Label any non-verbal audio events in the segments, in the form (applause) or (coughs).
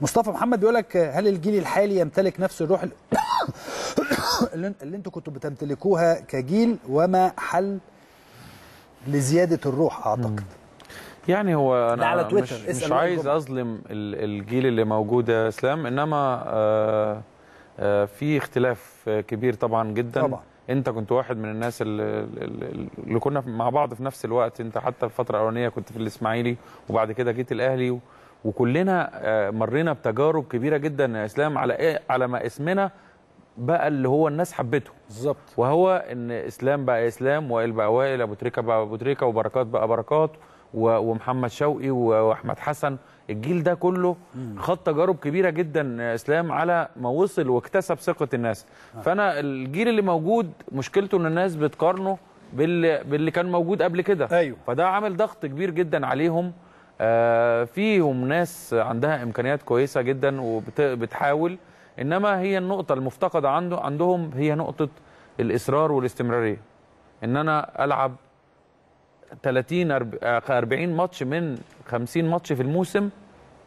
مصطفى محمد بيقول لك هل الجيل الحالي يمتلك نفس الروح (coughs) اللي, اللي انتوا كنتوا بتمتلكوها كجيل وما حل لزياده الروح اعتقد يعني هو انا على مش, مش عايز جمع. اظلم الجيل اللي موجود يا اسلام انما آآ آه، آآ آه، في اختلاف كبير طبعا جدا طبعا. انت كنت واحد من الناس اللي, اللي كنا مع بعض في نفس الوقت انت حتى الفتره الاولانيه كنت في الاسماعيلي وبعد كده جيت الاهلي وكلنا آه، مرينا بتجارب كبيره جدا يا اسلام على إيه؟ على ما اسمنا بقى اللي هو الناس حبته بالظبط وهو ان اسلام بقى اسلام وائل بقى وائل ابو تريكه بقى ابو تريكه وبركات بقى بركات ومحمد شوقي واحمد حسن الجيل ده كله خد تجارب كبيره جدا يا اسلام على ما وصل واكتسب ثقه الناس آه. فانا الجيل اللي موجود مشكلته ان الناس بتقارنه باللي كان موجود قبل كده أيوه. فده عامل ضغط كبير جدا عليهم آه، فيهم ناس عندها امكانيات كويسه جدا وبتحاول انما هي النقطه المفتقده عنده عندهم هي نقطه الاصرار والاستمراريه ان انا العب 30 40 آه، ماتش من 50 ماتش في الموسم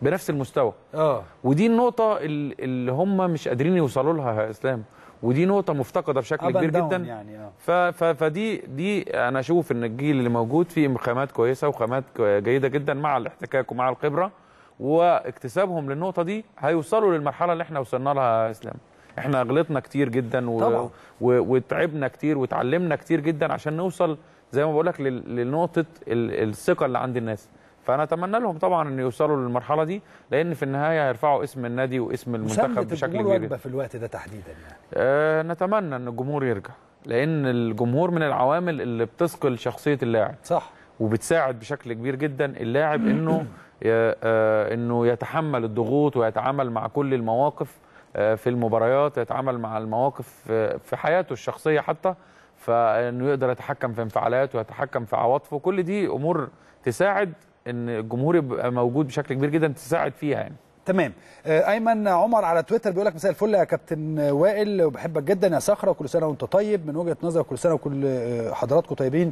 بنفس المستوى اه ودي النقطه اللي هم مش قادرين يوصلوا لها يا اسلام ودي نقطه مفتقده بشكل كبير جدا يعني آه. فدي دي انا اشوف ان الجيل اللي موجود فيه خامات كويسه وخامات جيده جدا مع الاحتكاك ومع الخبره واكتسابهم للنقطه دي هيوصلوا للمرحله اللي احنا وصلنا لها يا اسلام احنا غلطنا كتير جدا و... طبعا. و... وتعبنا كتير وتعلمنا كتير جدا عشان نوصل زي ما بقول لك لنقطه الثقه اللي عند الناس فانا اتمنى لهم طبعا ان يوصلوا للمرحله دي لان في النهايه هيرفعوا اسم النادي واسم المنتخب بشكل كبير الجمهور في الوقت ده تحديدا يعني آه نتمنى ان الجمهور يرجع لان الجمهور من العوامل اللي بتثقل شخصيه اللاعب صح وبتساعد بشكل كبير جدا اللاعب انه (clears throat) آه، انه يتحمل الضغوط ويتعامل مع كل المواقف آه، في المباريات يتعامل مع المواقف آه، في حياته الشخصيه حتى فانه يقدر يتحكم في انفعالاته ويتحكم في عواطفه كل دي امور تساعد ان الجمهور يبقى موجود بشكل كبير جدا تساعد فيها يعني تمام آه، ايمن عمر على تويتر بيقول لك مساء الفل يا كابتن وائل وبحبك جدا يا صخره وكل سنه وانت طيب من وجهه نظرك كل سنه وكل آه، حضراتكم طيبين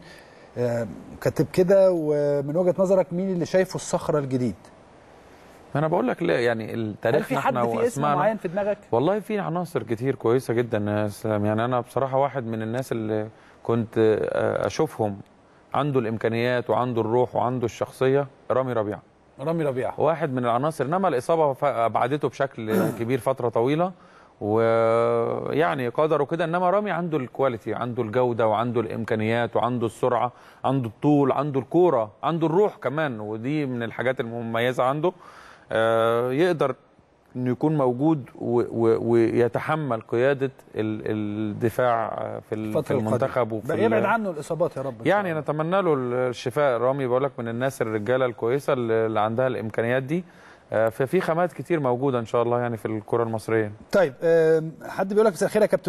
آه، كاتب كده ومن وجهه نظرك مين اللي شايفه الصخره الجديد انا بقول لك لا يعني التاريخ هل في حد في اسم معين في دماغك والله في عناصر كتير كويسه جدا يا اسلام يعني انا بصراحه واحد من الناس اللي كنت اشوفهم عنده الامكانيات وعنده الروح وعنده الشخصيه رامي ربيعه رامي ربيعه واحد من العناصر انما الاصابه ابعدته بشكل (coughs) كبير فتره طويله ويعني قدره كده انما رامي عنده الكواليتي عنده الجوده وعنده الامكانيات وعنده السرعه عنده الطول عنده الكوره عنده الروح كمان ودي من الحاجات المميزه عنده آه، يقدر انه يكون موجود ويتحمل قياده الدفاع في, المنتخب وفي يبعد عنه الاصابات يا رب يعني نتمنى له الشفاء رامي بقول لك من الناس الرجاله الكويسه اللي عندها الامكانيات دي آه، ففي خامات كتير موجوده ان شاء الله يعني في الكره المصريه طيب حد بيقول لك مساء الخير يا كابتن